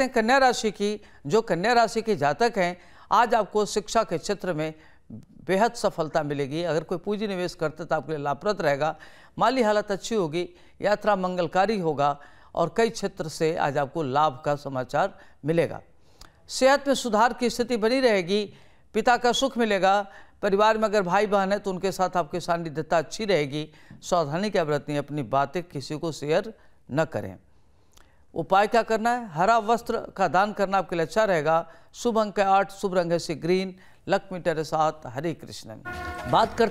कन्या राशि की जो कन्या राशि के जातक हैं आज आपको शिक्षा के क्षेत्र में बेहद सफलता मिलेगी अगर कोई पूंजी निवेश करते तो आपके लिए लाभप्रद रहेगा माली हालत अच्छी होगी यात्रा मंगलकारी होगा और कई क्षेत्र से आज आपको लाभ का समाचार मिलेगा सेहत में सुधार की स्थिति बनी रहेगी पिता का सुख मिलेगा परिवार में अगर भाई बहन है तो उनके साथ आपकी सानिध्यता अच्छी रहेगी सावधानी क्या बरतनी अपनी बातें किसी को शेयर न करें उपाय क्या करना है हरा वस्त्र का दान करना आपके लिए अच्छा रहेगा शुभ अंक आठ शुभ रंग है से ग्रीन लक्ष्मी टेरे साथ हरे कृष्णन बात करते